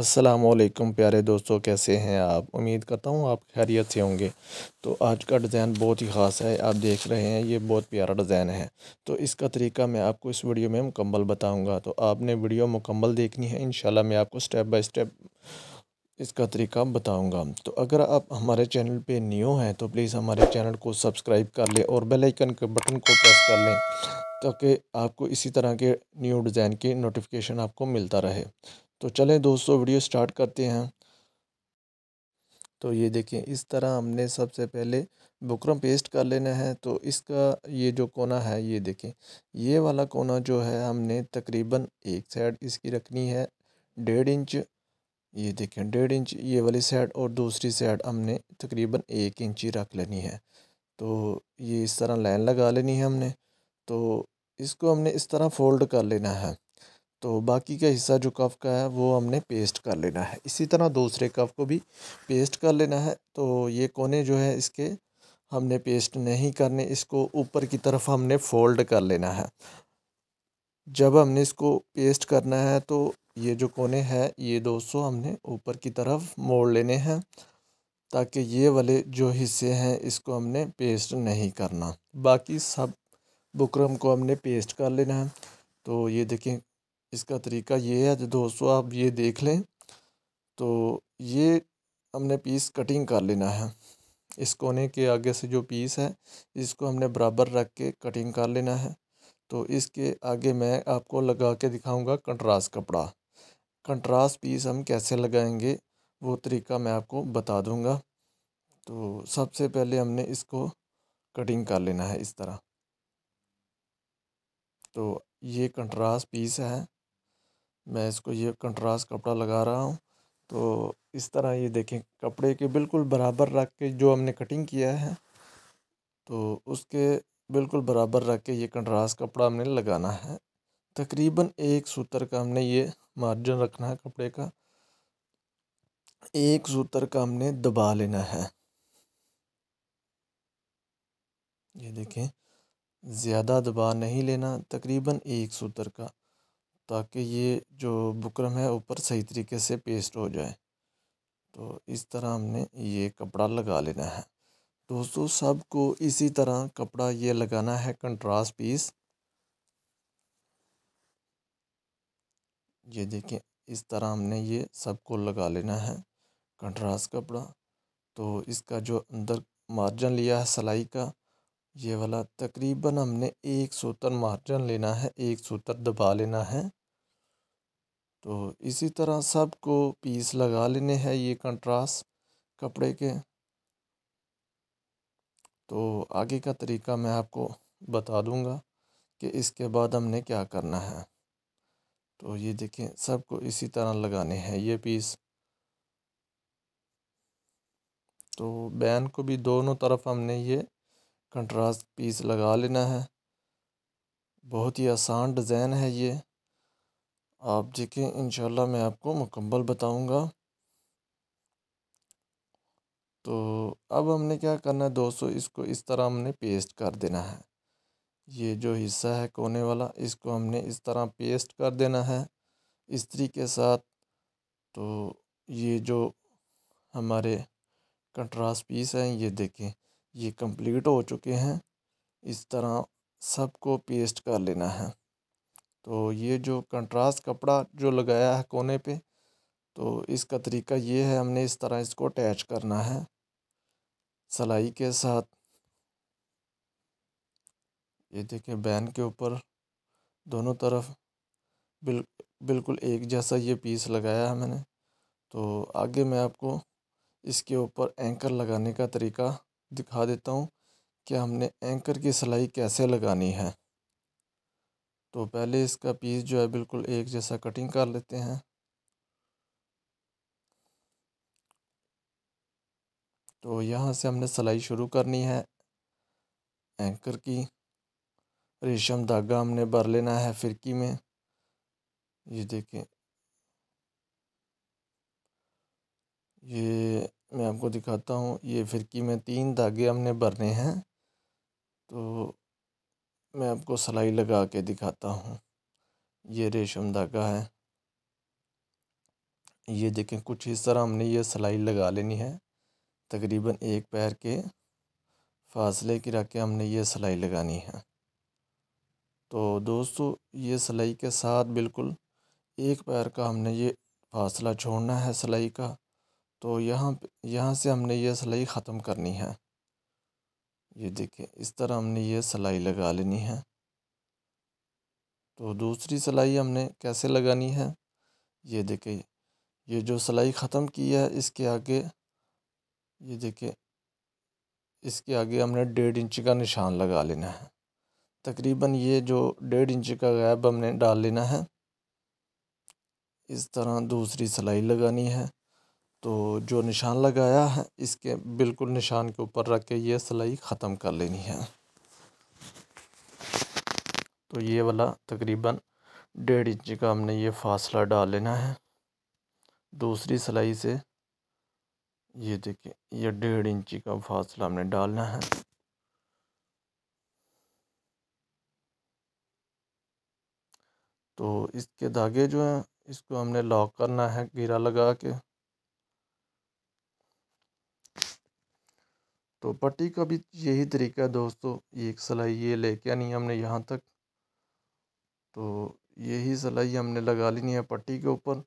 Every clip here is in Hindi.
असलकम प्यारे दोस्तों कैसे हैं आप उम्मीद करता हूँ आप खैरियत से होंगे तो आज का डिज़ाइन बहुत ही ख़ास है आप देख रहे हैं ये बहुत प्यारा डिज़ाइन है तो इसका तरीका मैं आपको इस वीडियो में मुकम्मल बताऊँगा तो आपने वीडियो मुकम्मल देखनी है इन मैं आपको स्टेप बाई स्टेप इसका तरीका बताऊंगा तो अगर आप हमारे चैनल पे न्यू हैं तो प्लीज़ हमारे चैनल को सब्सक्राइब कर लें और बेल आइकन के बटन को प्रेस कर लें ताकि आपको इसी तरह के न्यू डिज़ाइन की नोटिफिकेशन आपको मिलता रहे तो चलें दोस्तों वीडियो स्टार्ट करते हैं तो ये देखें इस तरह हमने सबसे पहले बुकरम पेस्ट कर लेना है तो इसका ये जो कोना है ये देखें ये वाला कोना जो है हमने तकरीबन एक साइड इसकी रखनी है डेढ़ इंच ये देखें डेढ़ इंच ये वाली साइड और दूसरी साइड हमने तकरीबन एक इंच ही रख लेनी है तो ये इस तरह लाइन लगा लेनी है हमने तो इसको हमने इस तरह फोल्ड कर लेना है तो बाकी का हिस्सा जो कफ का है वो हमने पेस्ट कर लेना है इसी तरह दूसरे कफ को भी पेस्ट कर लेना है तो ये कोने जो है इसके हमने पेस्ट नहीं करने इसको ऊपर की तरफ हमने फोल्ड कर लेना है जब हमने इसको पेस्ट करना है तो ये जो कोने हैं ये दोस्तों हमने ऊपर की तरफ मोड़ लेने हैं ताकि ये वाले जो हिस्से हैं इसको हमने पेस्ट नहीं करना बाकी सब बुकरम को हमने पेस्ट कर लेना है तो ये देखें इसका तरीका ये है जो दोस्तों आप ये देख लें तो ये हमने पीस कटिंग कर लेना है इस कोने के आगे से जो पीस है इसको हमने बराबर रख के कटिंग कर लेना है तो इसके आगे मैं आपको लगा के दिखाऊंगा कंट्रास्ट कपड़ा कंट्रास्ट पीस हम कैसे लगाएंगे वो तरीका मैं आपको बता दूंगा तो सबसे पहले हमने इसको कटिंग कर लेना है इस तरह तो ये कंट्रास्ट पीस है मैं इसको ये कंट्रास्ट कपड़ा लगा रहा हूँ तो इस तरह ये देखें कपड़े के बिल्कुल बराबर रख के जो हमने कटिंग किया है तो उसके बिल्कुल बराबर रख के ये कंट्रास्ट कपड़ा हमने लगाना है तकरीबन एक सूत्र का हमने ये मार्जिन रखना है कपड़े का एक सूत्र का हमने दबा लेना है ये देखें ज़्यादा दबा नहीं लेना तकरीबन एक सूत्र का ताकि ये जो बुकरम है ऊपर सही तरीके से पेस्ट हो जाए तो इस तरह हमने ये कपड़ा लगा लेना है दोस्तों सबको इसी तरह कपड़ा ये लगाना है कंट्रास्ट पीस ये देखें इस तरह हमने ये सबको लगा लेना है कंट्रास्ट कपड़ा तो इसका जो अंदर मार्जन लिया है सिलाई का ये वाला तकरीबन हमने एक सूत्र मार्जन लेना है एक सूत्र दबा लेना है तो इसी तरह सबको पीस लगा लेने हैं ये कंट्रास्ट कपड़े के तो आगे का तरीका मैं आपको बता दूंगा कि इसके बाद हमने क्या करना है तो ये देखें सबको इसी तरह लगाने हैं ये पीस तो बैन को भी दोनों तरफ हमने ये कंट्रास्ट पीस लगा लेना है बहुत ही आसान डिज़ाइन है ये आप देखें इनशाला मैं आपको मुकम्मल बताऊंगा तो अब हमने क्या करना है दोस्तों इसको इस तरह हमने पेस्ट कर देना है ये जो हिस्सा है कोने वाला इसको हमने इस तरह पेस्ट कर देना है इस्त्री के साथ तो ये जो हमारे कंट्रास्ट पीस हैं ये देखें ये कंप्लीट हो चुके हैं इस तरह सबको पेस्ट कर लेना है तो ये जो कंट्रास्ट कपड़ा जो लगाया है कोने पे तो इसका तरीका ये है हमने इस तरह इसको अटैच करना है सलाई के साथ ये देखें बैन के ऊपर दोनों तरफ बिल बिल्कुल एक जैसा ये पीस लगाया है मैंने तो आगे मैं आपको इसके ऊपर एंकर लगाने का तरीका दिखा देता हूँ कि हमने एंकर की सिलाई कैसे लगानी है तो पहले इसका पीस जो है बिल्कुल एक जैसा कटिंग कर लेते हैं तो यहाँ से हमने सिलाई शुरू करनी है एंकर की रेशम धागा हमने भर लेना है फिरकी में ये देखें ये मैं आपको दिखाता हूँ ये फिरकी में तीन धागे हमने भरने हैं तो मैं आपको सलाई लगा के दिखाता हूँ ये रेशम धागा है ये देखें कुछ इस तरह हमने ये सलाई लगा लेनी है तकरीबन एक पैर के फासले की रख के हमने ये सलाई लगानी है तो दोस्तों ये सलाई के साथ बिल्कुल एक पैर का हमने ये फासला छोड़ना है सलाई का तो यहाँ यहाँ से हमने ये सलाई ख़त्म करनी है ये देखें इस तरह हमने ये सिलाई लगा लेनी है तो दूसरी सिलाई हमने कैसे लगानी है ये देखें ये जो सिलाई ख़त्म की है इसके आगे ये देखें इसके आगे हमने डेढ़ इंच का निशान लगा लेना है तकरीबन ये जो डेढ़ इंच का गैप हमने डाल लेना है इस तरह दूसरी सिलाई लगानी है तो जो निशान लगाया है इसके बिल्कुल निशान के ऊपर रख के ये सिलाई ख़त्म कर लेनी है तो ये वाला तकरीबन डेढ़ इंच का हमने ये फासला डाल लेना है दूसरी सिलाई से ये देखिए ये डेढ़ इंची का फासला हमने डालना है तो इसके धागे जो हैं इसको हमने लॉक करना है गिरा लगा के तो पट्टी का भी यही तरीका है दोस्तों ये एक सिलाई ये लेके आनी है हमने यहाँ तक तो यही सिलाई हमने लगा लेनी है पट्टी के ऊपर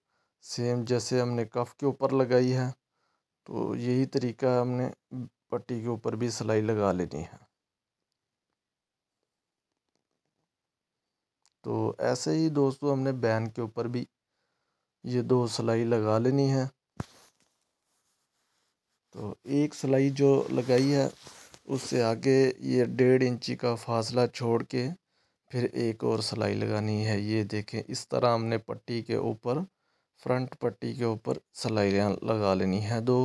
सेम जैसे हमने कफ के ऊपर लगाई है तो यही तरीका हमने पट्टी के ऊपर भी सिलाई लगा लेनी है तो ऐसे ही दोस्तों हमने बैन के ऊपर भी ये दो सिलाई लगा लेनी है तो एक सिलाई जो लगाई है उससे आगे ये डेढ़ इंची का फासला छोड़ के फिर एक और सिलाई लगानी है ये देखें इस तरह हमने पट्टी के ऊपर फ्रंट पट्टी के ऊपर सिलाई लगा लेनी है दो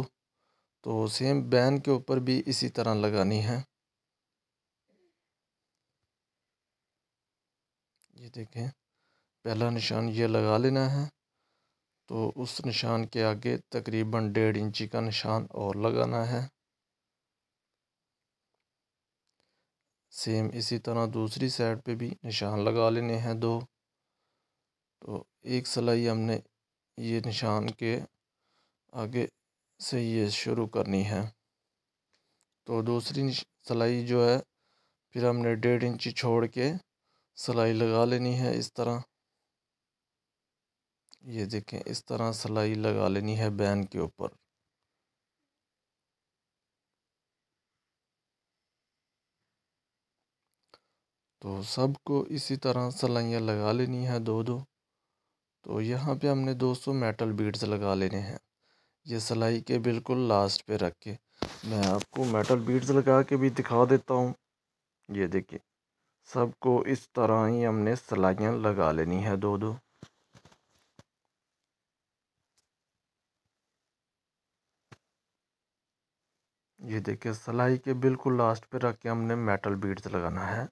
तो सेम बैन के ऊपर भी इसी तरह लगानी है ये देखें पहला निशान ये लगा लेना है तो उस निशान के आगे तकरीबन डेढ़ इंची का निशान और लगाना है सेम इसी तरह दूसरी साइड पे भी निशान लगा लेने हैं दो तो एक सिलाई हमने ये निशान के आगे से ये शुरू करनी है तो दूसरी सिलाई जो है फिर हमने डेढ़ इंची छोड़ के सिलाई लगा लेनी है इस तरह ये देखें इस तरह सिलाई लगा लेनी है बैन के ऊपर तो सबको इसी तरह सलाइयाँ लगा लेनी है दो दो तो यहाँ पे हमने 200 मेटल बीड्स लगा लेने हैं ये सिलाई के बिल्कुल लास्ट पे रख के मैं आपको मेटल बीड्स लगा के भी दिखा देता हूँ ये देखिए सबको इस तरह ही हमने सिलाइयाँ लगा लेनी है दो दो ये देखिए सलाई के बिल्कुल लास्ट पे रख के हमने मेटल बीड्स लगाना है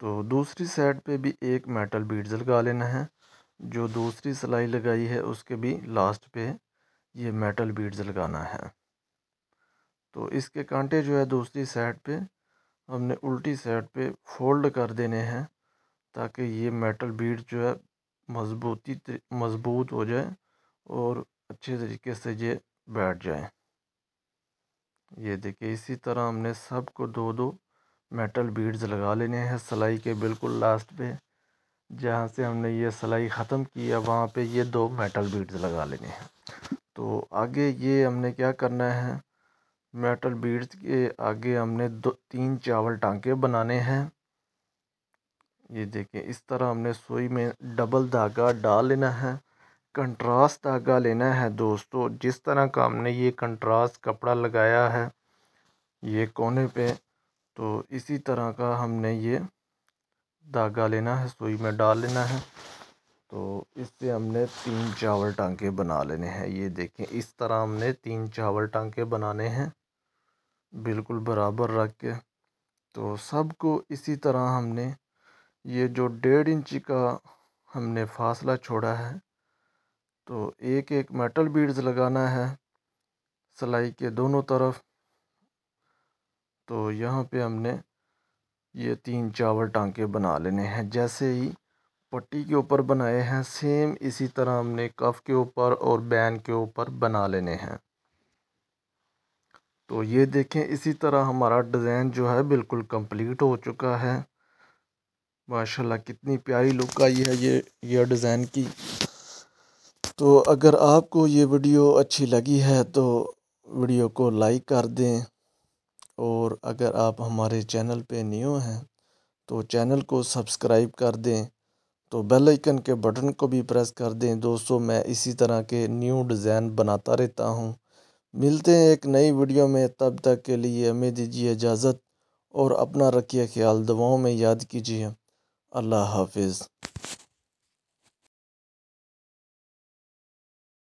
तो दूसरी साइड पे भी एक मेटल बीड्स लगा लेना है जो दूसरी सलाई लगाई है उसके भी लास्ट पे ये मेटल बीड्स लगाना है तो इसके कांटे जो है दूसरी साइड पे हमने उल्टी साइड पे फोल्ड कर देने हैं ताकि ये मेटल बीड जो है मजबूती मजबूत हो जाए और अच्छे तरीके से ये बैठ जाए ये देखिए इसी तरह हमने सब को दो दो मेटल बीड्स लगा लेने हैं सलाई के बिल्कुल लास्ट पे जहाँ से हमने ये सलाई ख़त्म की है वहाँ पे ये दो मेटल बीड्स लगा लेने हैं तो आगे ये हमने क्या करना है मेटल बीड्स के आगे हमने दो तीन चावल टांके बनाने हैं ये देखें इस तरह हमने सुई में डबल धागा डाल लेना है कंट्रास्ट धागा लेना है दोस्तों जिस तरह का हमने ये कंट्रास्ट कपड़ा लगाया है ये कोने पे तो इसी तरह का हमने ये धागा लेना है सुई में डाल लेना है तो इससे हमने तीन चावल टांके बना लेने हैं ये देखें इस तरह हमने तीन चावल टांके बनाने हैं बिल्कुल बराबर रख के तो सबको इसी तरह हमने ये जो डेढ़ इंची का हमने फासला छोड़ा है तो एक एक मेटल बीड्स लगाना है सिलाई के दोनों तरफ तो यहाँ पे हमने ये तीन चावल टांके बना लेने हैं जैसे ही पट्टी के ऊपर बनाए हैं सेम इसी तरह हमने कफ के ऊपर और बैन के ऊपर बना लेने हैं तो ये देखें इसी तरह हमारा डिज़ाइन जो है बिल्कुल कंप्लीट हो चुका है माशाल्लाह कितनी प्यारी लुक आई है ये ये डिज़ाइन की तो अगर आपको ये वीडियो अच्छी लगी है तो वीडियो को लाइक कर दें और अगर आप हमारे चैनल पे न्यू हैं तो चैनल को सब्सक्राइब कर दें तो बेल आइकन के बटन को भी प्रेस कर दें दोस्तों मैं इसी तरह के न्यू डिज़ाइन बनाता रहता हूँ मिलते हैं एक नई वीडियो में तब तक के लिए हमें दीजिए इजाज़त और अपना रखिए ख्याल दवाओं में याद कीजिए अल्लाह हाफिज़